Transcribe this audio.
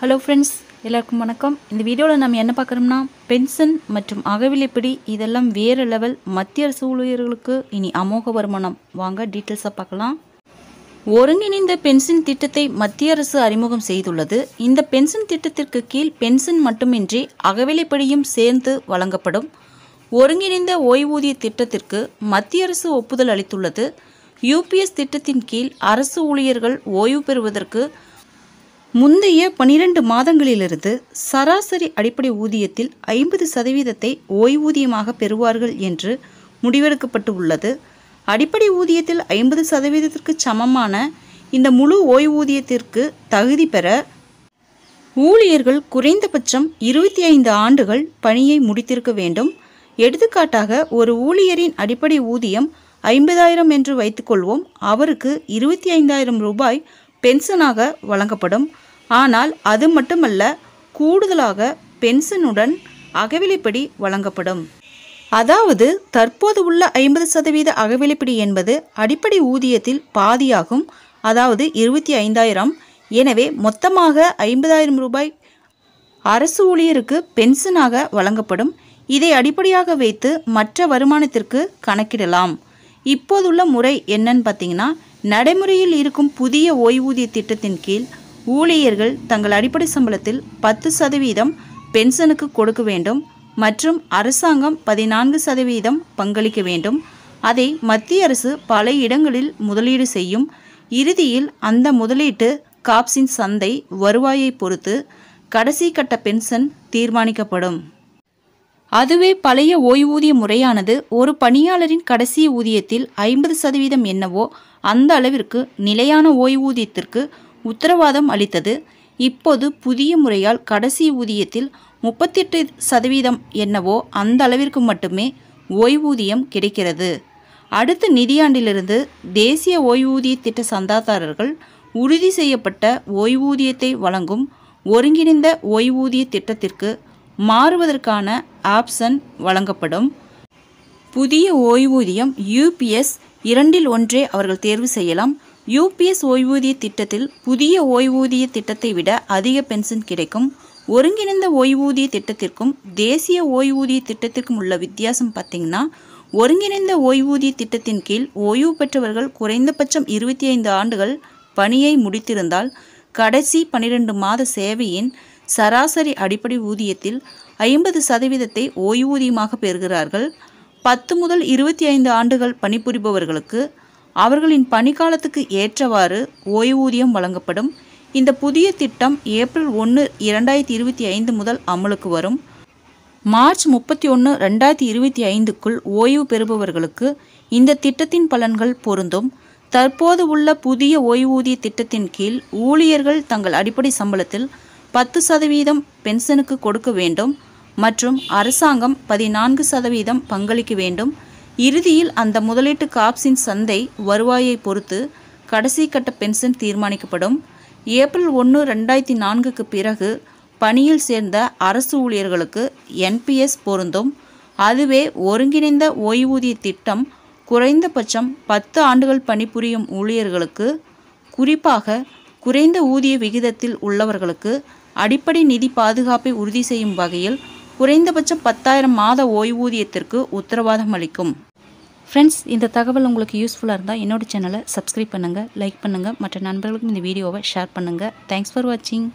hello friends எல்லாருக்கும் வணக்கம் இந்த வீடியோவில் நம்ம என்ன பார்க்குறோம்னா பென்ஷன் மற்றும் அகவிலைப்படி இதெல்லாம் வேறு லெவல் மத்திய அரசு ஊழியர்களுக்கு இனி அமோக வருமானம் வாங்க டீட்டெயில்ஸாக பார்க்கலாம் ஒருங்கிணைந்த பென்ஷன் திட்டத்தை மத்திய அரசு அறிமுகம் செய்துள்ளது இந்த பென்ஷன் திட்டத்திற்கு கீழ் பென்ஷன் மட்டுமின்றி அகவிலைப்படியும் சேர்ந்து வழங்கப்படும் ஒருங்கிணைந்த ஓய்வூதிய திட்டத்திற்கு மத்திய அரசு ஒப்புதல் அளித்துள்ளது யூபிஎஸ் திட்டத்தின் கீழ் அரசு ஊழியர்கள் ஓய்வு பெறுவதற்கு முந்தைய பனிரெண்டு மாதங்களிலிருந்து சராசரி அடிப்படை ஊதியத்தில் ஐம்பது சதவீதத்தை ஓய்வூதியமாக பெறுவார்கள் என்று முடிவெடுக்கப்பட்டு உள்ளது அடிப்படை ஊதியத்தில் ஐம்பது சதவீதத்திற்கு சமமான இந்த முழு ஓய்வூதியத்திற்கு தகுதி பெற ஊழியர்கள் குறைந்தபட்சம் இருபத்தி ஐந்து ஆண்டுகள் பணியை முடித்திருக்க வேண்டும் எடுத்துக்காட்டாக ஒரு ஊழியரின் அடிப்படை ஊதியம் ஐம்பதாயிரம் என்று வைத்துக்கொள்வோம் அவருக்கு இருபத்தி ஐந்தாயிரம் ரூபாய் பென்ஷனாக வழங்கப்படும் ஆனால் அது மட்டுமல்ல கூடுதலாக பென்ஷனுடன் அகவிலைப்படி வழங்கப்படும் அதாவது தற்போது உள்ள ஐம்பது சதவீத அகவிலைப்படி என்பது அடிப்படை ஊதியத்தில் பாதியாகும் அதாவது இருபத்தி ஐந்தாயிரம் எனவே மொத்தமாக ஐம்பதாயிரம் ரூபாய் அரசு ஊழியருக்கு பென்ஷனாக வழங்கப்படும் இதை அடிப்படையாக வைத்து மற்ற வருமானத்திற்கு கணக்கிடலாம் இப்போதுள்ள முறை என்னன்னு பார்த்தீங்கன்னா நடைமுறையில் இருக்கும் புதிய ஓய்வூதிய திட்டத்தின் கீழ் ஊழியர்கள் தங்கள் அடிப்படை சம்பளத்தில் பத்து சதவீதம் பென்ஷனுக்கு கொடுக்க வேண்டும் மற்றும் அரசாங்கம் பதினான்கு சதவீதம் பங்களிக்க வேண்டும் அதை மத்திய அரசு பல இடங்களில் முதலீடு செய்யும் இறுதியில் அந்த முதலீட்டு காப்ஸின் சந்தை வருவாயை பொறுத்து கடைசி கட்ட பென்ஷன் தீர்மானிக்கப்படும் அதுவே பழைய ஓய்வூதிய முறையானது ஒரு பணியாளரின் கடைசி ஊதியத்தில் ஐம்பது சதவீதம் என்னவோ அந்த அளவிற்கு நிலையான ஓய்வூதியத்திற்கு உத்தரவாதம் அளித்தது இப்போது புதிய முறையால் கடைசி ஊதியத்தில் முப்பத்தெட்டு சதவீதம் என்னவோ அந்த அளவிற்கு மட்டுமே ஓய்வூதியம் கிடைக்கிறது அடுத்த நிதியாண்டிலிருந்து தேசிய ஓய்வூதிய திட்ட சந்தாதாரர்கள் உறுதி செய்யப்பட்ட ஓய்வூதியத்தை வழங்கும் ஒருங்கிணைந்த ஓய்வூதிய திட்டத்திற்கு மாறுவதற்கான ஆப்ஷன் வழங்கப்படும் புதிய ஓய்வூதியம் யூபிஎஸ் இரண்டில் ஒன்றே அவர்கள் தேர்வு செய்யலாம் யூபிஎஸ் ஓய்வூதிய திட்டத்தில் புதிய ஓய்வூதிய திட்டத்தை விட அதிக பென்ஷன் கிடைக்கும் ஒருங்கிணைந்த ஓய்வூதிய திட்டத்திற்கும் தேசிய ஓய்வூதிய திட்டத்திற்கும் உள்ள வித்தியாசம் பார்த்திங்கன்னா ஒருங்கிணைந்த ஓய்வூதிய திட்டத்தின் கீழ் ஓய்வு பெற்றவர்கள் குறைந்தபட்சம் இருபத்தி ஐந்து ஆண்டுகள் பணியை முடித்திருந்தால் கடைசி பனிரெண்டு மாத சேவையின் சராசரி அடிப்படை ஊதியத்தில் ஐம்பது சதவீதத்தை ஓய்வூதியமாக பெறுகிறார்கள் பத்து முதல் இருபத்தி ஐந்து ஆண்டுகள் பணிபுரிபவர்களுக்கு அவர்களின் பணிக்காலத்துக்கு ஏற்றவாறு ஓய்வூதியம் வழங்கப்படும் இந்த புதிய திட்டம் ஏப்ரல் ஒன்று இரண்டாயிரத்தி இருபத்தி ஐந்து முதல் அமலுக்கு வரும் மார்ச் முப்பத்தி ஒன்று ரெண்டாயிரத்தி இருபத்தி ஐந்துக்குள் ஓய்வு பெறுபவர்களுக்கு இந்த திட்டத்தின் பலன்கள் பொருந்தும் தற்போது உள்ள புதிய ஓய்வூதிய திட்டத்தின் கீழ் ஊழியர்கள் தங்கள் அடிப்படை சம்பளத்தில் பத்து சதவீதம் பென்ஷனுக்கு கொடுக்க வேண்டும் மற்றும் அரசாங்கம் பதினான்கு சதவீதம் பங்களிக்க வேண்டும் இறுதியில் அந்த முதலீட்டு காப்ஸின் சந்தை வருவாயை பொறுத்து கடைசி கட்ட பென்ஷன் தீர்மானிக்கப்படும் ஏப்ரல் ஒன்று ரெண்டாயிரத்தி நான்குக்கு பிறகு பணியில் சேர்ந்த அரசு ஊழியர்களுக்கு என்பிஎஸ் பொருந்தும் அதுவே ஒருங்கிணைந்த ஓய்வூதிய திட்டம் குறைந்தபட்சம் பத்து ஆண்டுகள் பணிபுரியும் ஊழியர்களுக்கு குறிப்பாக குறைந்த ஊதிய விகிதத்தில் உள்ளவர்களுக்கு அடிப்படை நிதி பாதுகாப்பை உறுதி செய்யும் வகையில் குறைந்தபட்சம் பத்தாயிரம் மாத ஓய்வூதியத்திற்கு உத்தரவாதம் அளிக்கும் ஃப்ரெண்ட்ஸ் இந்த தகவல் உங்களுக்கு யூஸ்ஃபுல்லாக இருந்தால் என்னோட சேனலை சப்ஸ்கிரைப் பண்ணுங்கள் லைக் பண்ணுங்கள் மற்ற நண்பர்களுக்கும் இந்த வீடியோவை ஷேர் பண்ணுங்கள் தேங்க்ஸ் ஃபார் வாட்சிங்